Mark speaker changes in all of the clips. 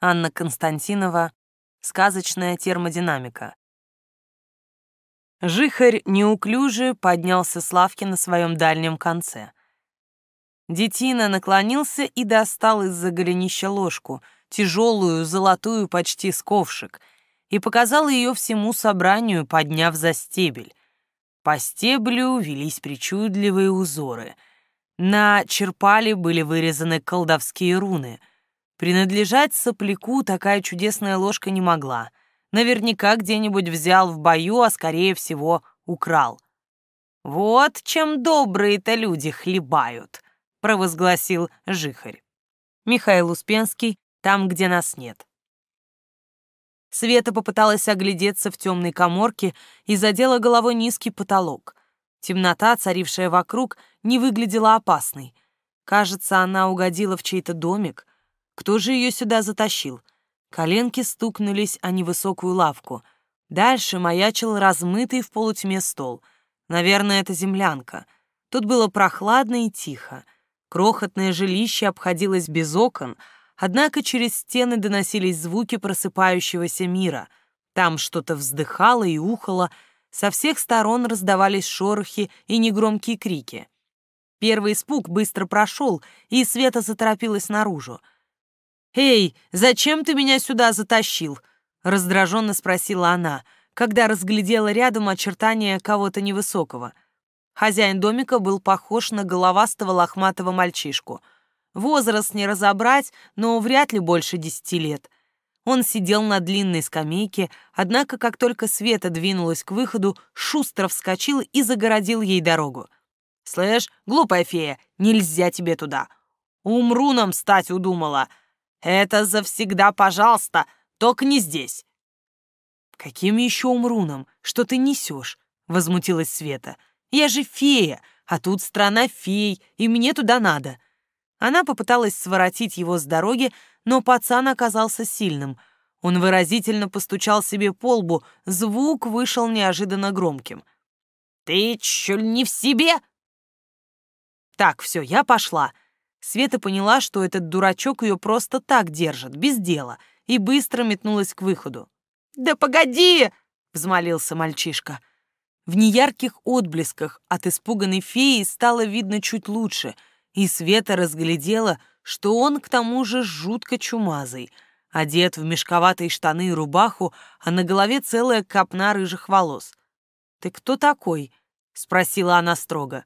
Speaker 1: Анна Константинова «Сказочная термодинамика». Жихарь неуклюже поднялся с лавки на своем дальнем конце. Детина наклонился и достал из-за голенища ложку, тяжелую, золотую почти с ковшик, и показал ее всему собранию, подняв за стебель. По стеблю велись причудливые узоры. На черпале были вырезаны колдовские руны — Принадлежать сопляку такая чудесная ложка не могла. Наверняка где-нибудь взял в бою, а, скорее всего, украл. «Вот чем добрые-то люди хлебают», — провозгласил Жихарь. Михаил Успенский, там, где нас нет. Света попыталась оглядеться в темной коморке и задела головой низкий потолок. Темнота, царившая вокруг, не выглядела опасной. Кажется, она угодила в чей-то домик, кто же ее сюда затащил? Коленки стукнулись о невысокую лавку. Дальше маячил размытый в полутьме стол. Наверное, это землянка. Тут было прохладно и тихо. Крохотное жилище обходилось без окон, однако через стены доносились звуки просыпающегося мира. Там что-то вздыхало и ухало, со всех сторон раздавались шорохи и негромкие крики. Первый испуг быстро прошел, и Света заторопилась наружу — «Эй, зачем ты меня сюда затащил?» — раздраженно спросила она, когда разглядела рядом очертания кого-то невысокого. Хозяин домика был похож на головастого лохматого мальчишку. Возраст не разобрать, но вряд ли больше десяти лет. Он сидел на длинной скамейке, однако как только Света двинулась к выходу, шустро вскочил и загородил ей дорогу. «Слышь, глупая фея, нельзя тебе туда!» «Умру нам стать удумала!» Это завсегда, пожалуйста, только не здесь. Каким еще умруном? Что ты несешь? Возмутилась Света. Я же фея, а тут страна фей, и мне туда надо. Она попыталась своротить его с дороги, но пацан оказался сильным. Он выразительно постучал себе по лбу, звук вышел неожиданно громким. «Ты чё не в себе?» «Так, все, я пошла», Света поняла, что этот дурачок ее просто так держит, без дела, и быстро метнулась к выходу. «Да погоди!» — взмолился мальчишка. В неярких отблесках от испуганной феи стало видно чуть лучше, и Света разглядела, что он к тому же жутко чумазый, одет в мешковатые штаны и рубаху, а на голове целая копна рыжих волос. «Ты кто такой?» — спросила она строго.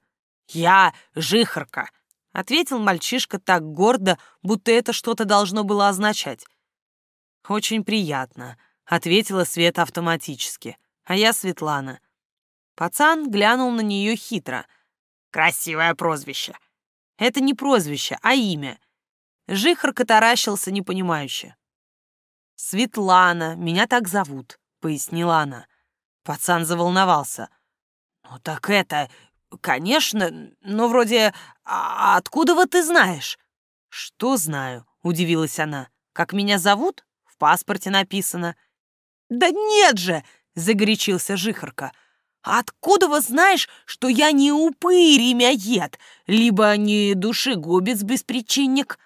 Speaker 1: «Я жихарка!» — ответил мальчишка так гордо, будто это что-то должно было означать. «Очень приятно», — ответила Света автоматически. «А я Светлана». Пацан глянул на нее хитро. «Красивое прозвище». «Это не прозвище, а имя». Жихарка таращился непонимающе. «Светлана, меня так зовут», — пояснила она. Пацан заволновался. «Ну так это, «Конечно, но вроде... А откуда вот ты знаешь?» «Что знаю?» — удивилась она. «Как меня зовут?» «В паспорте написано». «Да нет же!» — загорячился Жихарка. «Откуда вы знаешь, что я не упырь и ед, либо не душегубец-беспричинник?»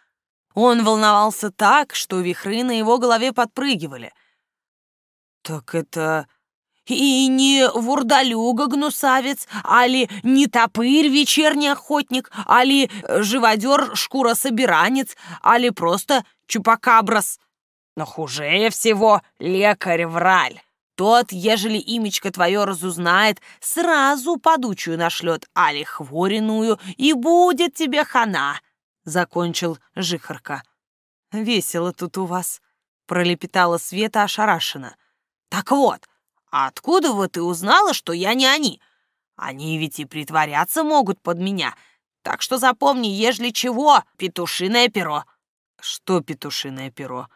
Speaker 1: Он волновался так, что вихры на его голове подпрыгивали. «Так это и не вурдалюга гнусавец, али не топырь вечерний охотник, али э, живодер шкурособиранец, али просто чупакабрас. Но хуже всего лекарь-враль. Тот, ежели имечко твое разузнает, сразу подучую нашлет, али хвориную, и будет тебе хана, — закончил Жихарка. «Весело тут у вас», — пролепетала Света ошарашенно. «Так вот, а откуда вот ты узнала, что я не они? Они ведь и притворяться могут под меня. Так что запомни, ежели чего, петушиное перо». «Что петушиное перо?»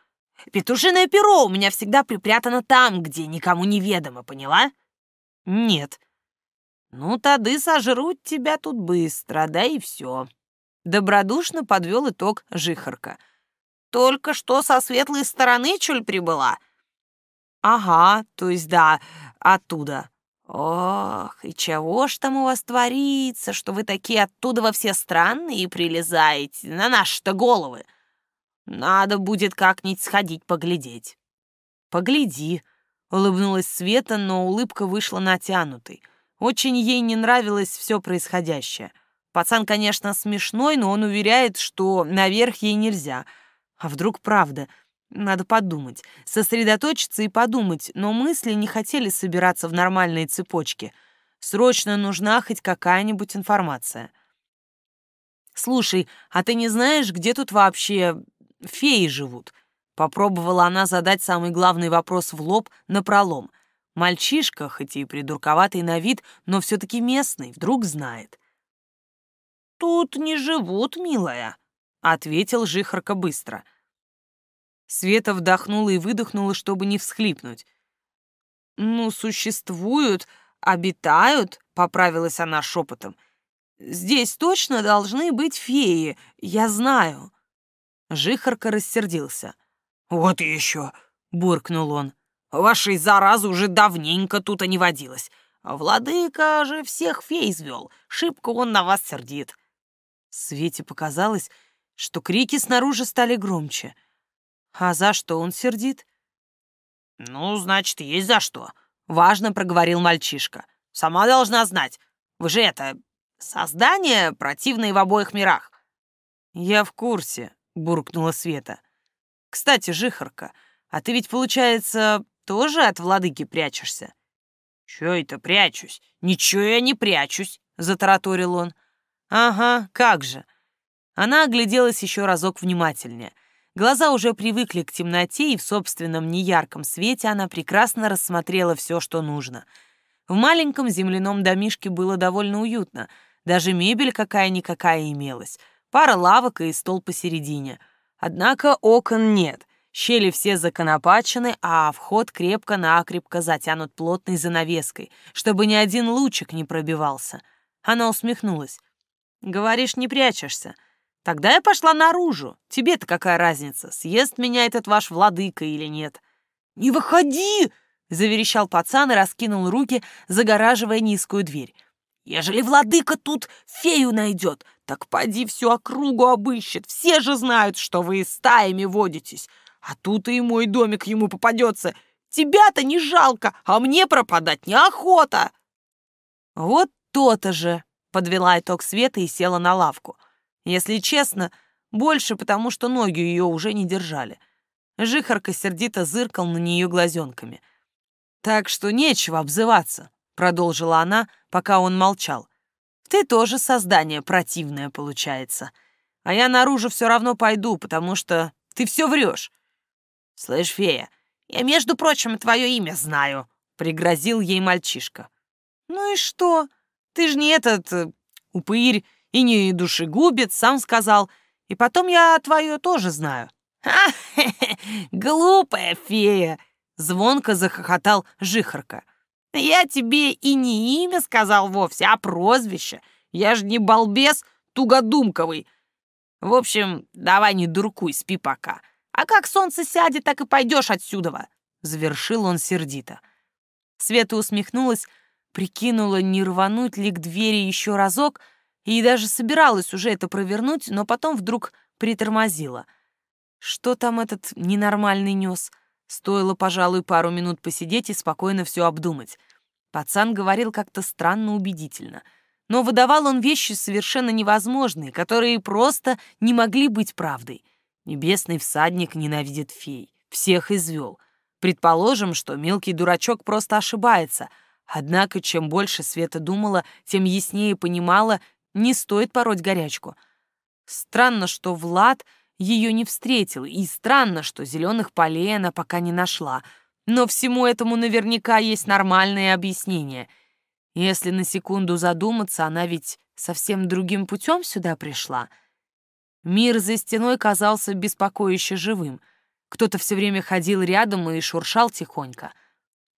Speaker 1: «Петушиное перо у меня всегда припрятано там, где никому не ведомо, поняла?» «Нет». «Ну, тады сожрут тебя тут быстро, да и все». Добродушно подвел итог Жихарка. «Только что со светлой стороны чуль прибыла?» «Ага, то есть да, оттуда». «Ох, и чего ж там у вас творится, что вы такие оттуда во все странные прилезаете, на наши-то головы? Надо будет как-нибудь сходить поглядеть». «Погляди», — улыбнулась Света, но улыбка вышла натянутой. Очень ей не нравилось все происходящее. Пацан, конечно, смешной, но он уверяет, что наверх ей нельзя. А вдруг правда — надо подумать, сосредоточиться и подумать, но мысли не хотели собираться в нормальные цепочки. Срочно нужна хоть какая-нибудь информация. «Слушай, а ты не знаешь, где тут вообще феи живут?» Попробовала она задать самый главный вопрос в лоб на пролом. Мальчишка, хоть и придурковатый на вид, но все-таки местный, вдруг знает. «Тут не живут, милая», — ответил Жихарка быстро — Света вдохнула и выдохнула, чтобы не всхлипнуть. «Ну, существуют, обитают», — поправилась она шепотом. «Здесь точно должны быть феи, я знаю». Жихарка рассердился. «Вот еще!» — буркнул он. «Вашей заразы уже давненько тут не водилось. Владыка же всех фей звел. Шибко он на вас сердит». Свете показалось, что крики снаружи стали громче — «А за что он сердит?» «Ну, значит, есть за что», — важно проговорил мальчишка. «Сама должна знать. Вы же это... создание, противное в обоих мирах». «Я в курсе», — буркнула Света. «Кстати, Жихарка, а ты ведь, получается, тоже от владыки прячешься?» «Чё это прячусь? Ничего я не прячусь», — затараторил он. «Ага, как же». Она огляделась еще разок внимательнее — Глаза уже привыкли к темноте, и в собственном неярком свете она прекрасно рассмотрела все, что нужно. В маленьком земляном домишке было довольно уютно. Даже мебель какая-никакая имелась. Пара лавок и стол посередине. Однако окон нет. Щели все законопачены, а вход крепко-накрепко затянут плотной занавеской, чтобы ни один лучик не пробивался. Она усмехнулась. «Говоришь, не прячешься. Тогда я пошла наружу. Тебе-то какая разница, съест меня этот ваш владыка или нет?» «Не выходи!» — заверещал пацан и раскинул руки, загораживая низкую дверь. «Ежели владыка тут фею найдет, так поди всю округу обыщет. Все же знают, что вы стаями водитесь. А тут и мой домик ему попадется. Тебя-то не жалко, а мне пропадать неохота!» «Вот то-то же!» — подвела итог Света и села на лавку — если честно, больше потому, что ноги ее уже не держали. Жихарка сердито зыркал на нее глазенками. «Так что нечего обзываться», — продолжила она, пока он молчал. «Ты тоже создание противное, получается. А я наружу все равно пойду, потому что ты все врешь». «Слышь, фея, я, между прочим, твое имя знаю», — пригрозил ей мальчишка. «Ну и что? Ты же не этот э, упырь и не душегубец, сам сказал. И потом я твою тоже знаю». «Ха, хе -хе, глупая фея!» — звонко захохотал Жихарка. «Я тебе и не имя сказал вовсе, а прозвище. Я же не балбес тугодумковый. В общем, давай не дуркуй, спи пока. А как солнце сядет, так и пойдешь отсюда!» — завершил он сердито. Света усмехнулась, прикинула, не рвануть ли к двери еще разок — и даже собиралась уже это провернуть, но потом вдруг притормозила. Что там этот ненормальный нес? Стоило, пожалуй, пару минут посидеть и спокойно все обдумать. Пацан говорил как-то странно убедительно. Но выдавал он вещи совершенно невозможные, которые просто не могли быть правдой. Небесный всадник ненавидит фей, всех извел. Предположим, что мелкий дурачок просто ошибается. Однако, чем больше Света думала, тем яснее понимала, не стоит пороть горячку. Странно, что Влад ее не встретил, и странно, что зеленых полей она пока не нашла. Но всему этому наверняка есть нормальное объяснение. Если на секунду задуматься, она ведь совсем другим путем сюда пришла. Мир за стеной казался беспокоище живым. Кто-то все время ходил рядом и шуршал тихонько.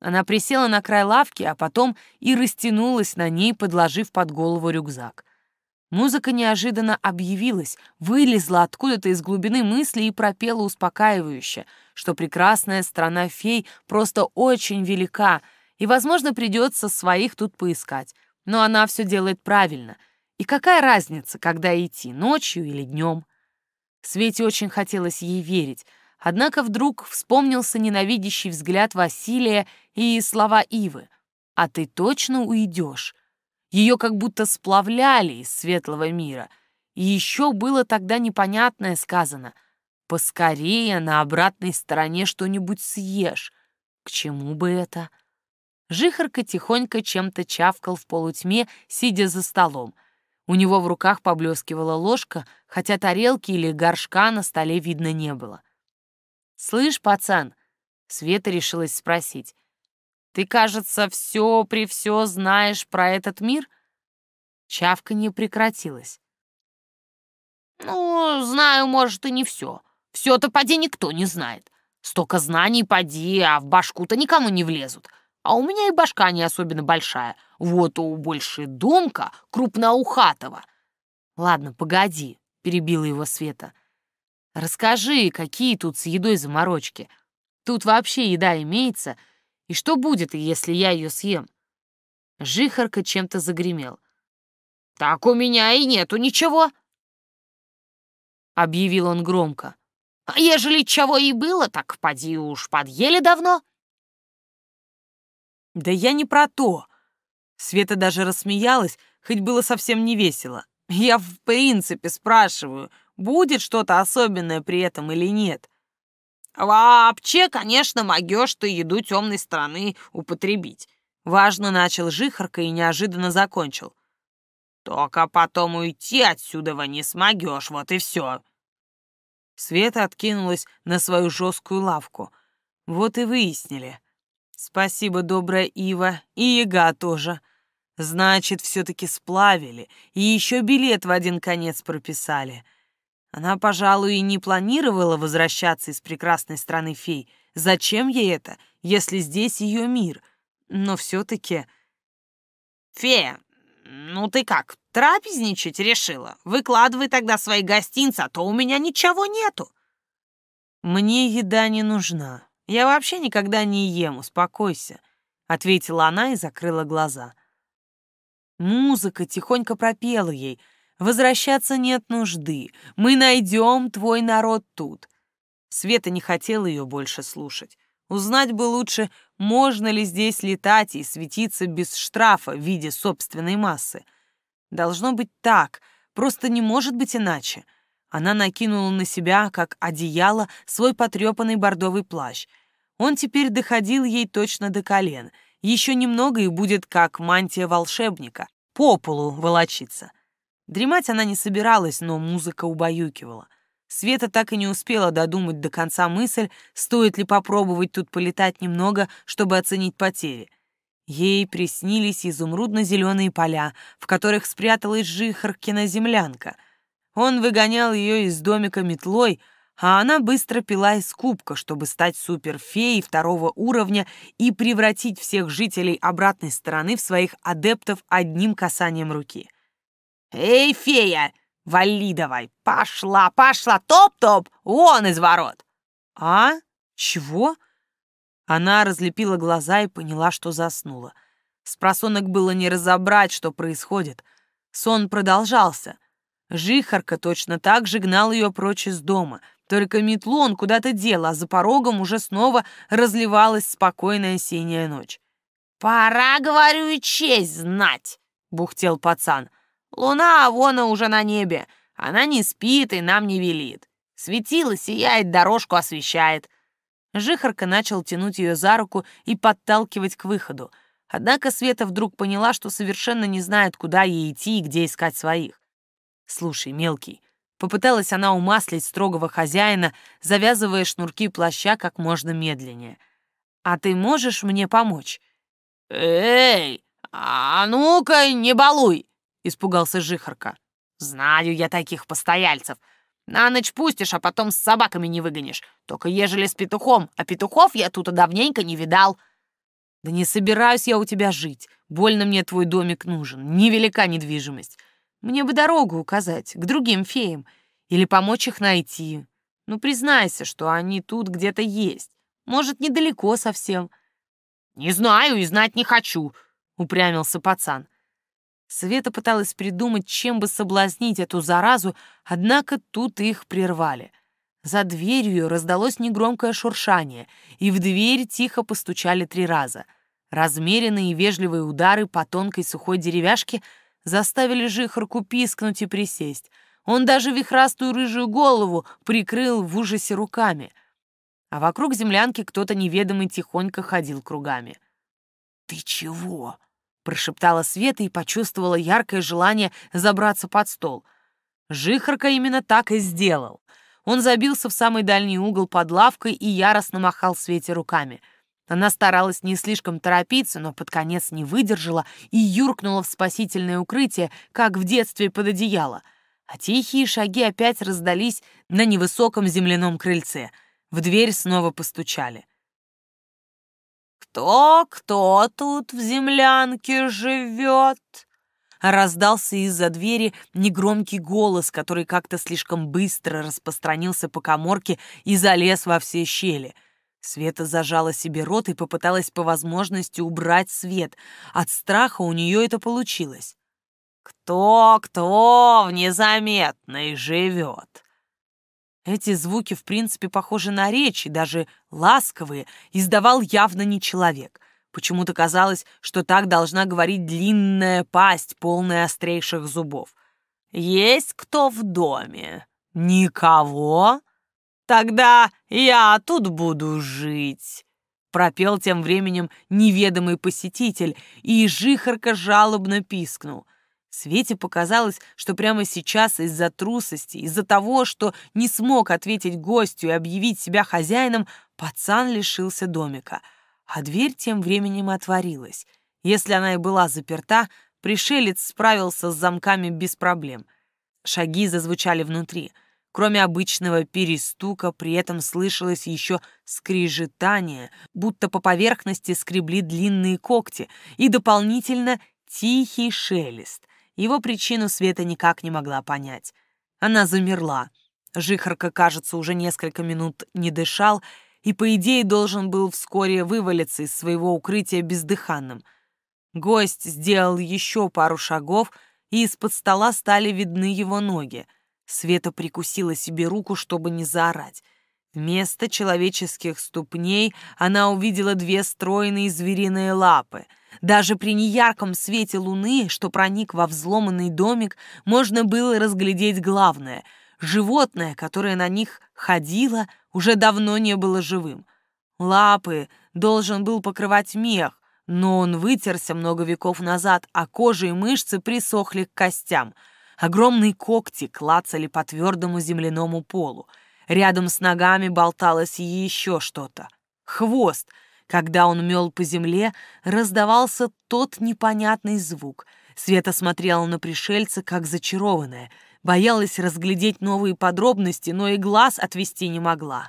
Speaker 1: Она присела на край лавки, а потом и растянулась на ней, подложив под голову рюкзак. Музыка неожиданно объявилась, вылезла откуда-то из глубины мысли и пропела успокаивающе, что прекрасная страна фей просто очень велика, и, возможно, придется своих тут поискать. Но она все делает правильно. И какая разница, когда идти, ночью или днем? Свете очень хотелось ей верить, однако вдруг вспомнился ненавидящий взгляд Василия и слова Ивы. «А ты точно уйдешь?» Ее как будто сплавляли из светлого мира. И еще было тогда непонятное сказано. «Поскорее на обратной стороне что-нибудь съешь». К чему бы это? Жихарка тихонько чем-то чавкал в полутьме, сидя за столом. У него в руках поблескивала ложка, хотя тарелки или горшка на столе видно не было. «Слышь, пацан?» — Света решилась спросить. Ты, кажется, все при все знаешь про этот мир?» Чавка не прекратилась. «Ну, знаю, может, и не все. Все-то поди никто не знает. Столько знаний поди, а в башку-то никому не влезут. А у меня и башка не особенно большая. Вот у больше думка крупноухатого». «Ладно, погоди», — перебила его Света. «Расскажи, какие тут с едой заморочки? Тут вообще еда имеется?» И что будет, если я ее съем?» Жихарка чем-то загремел. «Так у меня и нету ничего!» Объявил он громко. «А ежели чего и было, так поди уж подъели давно!» «Да я не про то!» Света даже рассмеялась, хоть было совсем не весело. «Я в принципе спрашиваю, будет что-то особенное при этом или нет? Вообще, конечно, могешь ты еду темной стороны употребить. Важно начал жихарка и неожиданно закончил. Только а потом уйти отсюда вы не смогешь, вот и все. Света откинулась на свою жесткую лавку. Вот и выяснили. Спасибо, добрая Ива, и Ега тоже. Значит, все-таки сплавили, и еще билет в один конец прописали. Она, пожалуй, и не планировала возвращаться из прекрасной страны фей. Зачем ей это, если здесь ее мир? Но все-таки... «Фея, ну ты как, трапезничать решила? Выкладывай тогда свои гостинцы, а то у меня ничего нету». «Мне еда не нужна. Я вообще никогда не ем, успокойся», — ответила она и закрыла глаза. Музыка тихонько пропела ей — Возвращаться нет нужды. Мы найдем твой народ тут. Света не хотела ее больше слушать. Узнать бы лучше, можно ли здесь летать и светиться без штрафа в виде собственной массы. Должно быть так, просто не может быть иначе. Она накинула на себя, как одеяло, свой потрепанный бордовый плащ. Он теперь доходил ей точно до колен. Еще немного и будет как мантия волшебника. По полу волочиться. Дремать она не собиралась, но музыка убаюкивала. Света так и не успела додумать до конца мысль, стоит ли попробовать тут полетать немного, чтобы оценить потери. Ей приснились изумрудно-зеленые поля, в которых спряталась Жихаркина землянка. Он выгонял ее из домика метлой, а она быстро пила из кубка, чтобы стать суперфеей второго уровня и превратить всех жителей обратной стороны в своих адептов одним касанием руки — «Эй, фея, вали давай! Пошла, пошла! Топ-топ! Вон из ворот!» «А? Чего?» Она разлепила глаза и поняла, что заснула. Спросонок было не разобрать, что происходит. Сон продолжался. Жихарка точно так же гнал ее прочь из дома. Только метлу он куда-то дел, а за порогом уже снова разливалась спокойная синяя ночь. «Пора, говорю, и честь знать!» — бухтел пацан — Луна Авона уже на небе. Она не спит и нам не велит. Светило сияет, дорожку освещает. Жихарка начал тянуть ее за руку и подталкивать к выходу. Однако Света вдруг поняла, что совершенно не знает, куда ей идти и где искать своих. «Слушай, мелкий», — попыталась она умаслить строгого хозяина, завязывая шнурки плаща как можно медленнее. «А ты можешь мне помочь?» «Эй, а ну-ка не балуй!» — испугался Жихарка. «Знаю я таких постояльцев. На ночь пустишь, а потом с собаками не выгонишь. Только ежели с петухом, а петухов я тут и давненько не видал». «Да не собираюсь я у тебя жить. Больно мне твой домик нужен. Невелика недвижимость. Мне бы дорогу указать к другим феям или помочь их найти. Ну, признайся, что они тут где-то есть. Может, недалеко совсем». «Не знаю и знать не хочу», — упрямился пацан. Света пыталась придумать, чем бы соблазнить эту заразу, однако тут их прервали. За дверью раздалось негромкое шуршание, и в дверь тихо постучали три раза. Размеренные и вежливые удары по тонкой сухой деревяшке заставили жихарку пискнуть и присесть. Он даже вихрастую рыжую голову прикрыл в ужасе руками. А вокруг землянки кто-то неведомый тихонько ходил кругами. «Ты чего?» прошептала Света и почувствовала яркое желание забраться под стол. Жихарка именно так и сделал. Он забился в самый дальний угол под лавкой и яростно махал Свете руками. Она старалась не слишком торопиться, но под конец не выдержала и юркнула в спасительное укрытие, как в детстве под одеяло. А тихие шаги опять раздались на невысоком земляном крыльце. В дверь снова постучали. «Кто, кто тут в землянке живет?» Раздался из-за двери негромкий голос, который как-то слишком быстро распространился по коморке и залез во все щели. Света зажала себе рот и попыталась по возможности убрать свет. От страха у нее это получилось. «Кто, кто в незаметной живет?» Эти звуки, в принципе, похожи на речи, даже ласковые, издавал явно не человек. Почему-то казалось, что так должна говорить длинная пасть, полная острейших зубов. «Есть кто в доме? Никого? Тогда я тут буду жить!» Пропел тем временем неведомый посетитель, и жихарка жалобно пискнул. Свете показалось, что прямо сейчас из-за трусости, из-за того, что не смог ответить гостю и объявить себя хозяином, пацан лишился домика. А дверь тем временем отворилась. Если она и была заперта, пришелец справился с замками без проблем. Шаги зазвучали внутри. Кроме обычного перестука, при этом слышалось еще скрижетание, будто по поверхности скребли длинные когти, и дополнительно тихий шелест его причину Света никак не могла понять. Она замерла. Жихарка, кажется, уже несколько минут не дышал и, по идее, должен был вскоре вывалиться из своего укрытия бездыханным. Гость сделал еще пару шагов, и из-под стола стали видны его ноги. Света прикусила себе руку, чтобы не заорать. Вместо человеческих ступней она увидела две стройные звериные лапы — даже при неярком свете луны, что проник во взломанный домик, можно было разглядеть главное — Животное, которое на них ходило, уже давно не было живым. Лапы должен был покрывать мех, но он вытерся много веков назад, а кожа и мышцы присохли к костям. Огромные когти клацали по твердому земляному полу. Рядом с ногами болталось еще что-то. Хвост, когда он мел по земле, раздавался тот непонятный звук. Света смотрела на пришельца, как зачарованная. Боялась разглядеть новые подробности, но и глаз отвести не могла.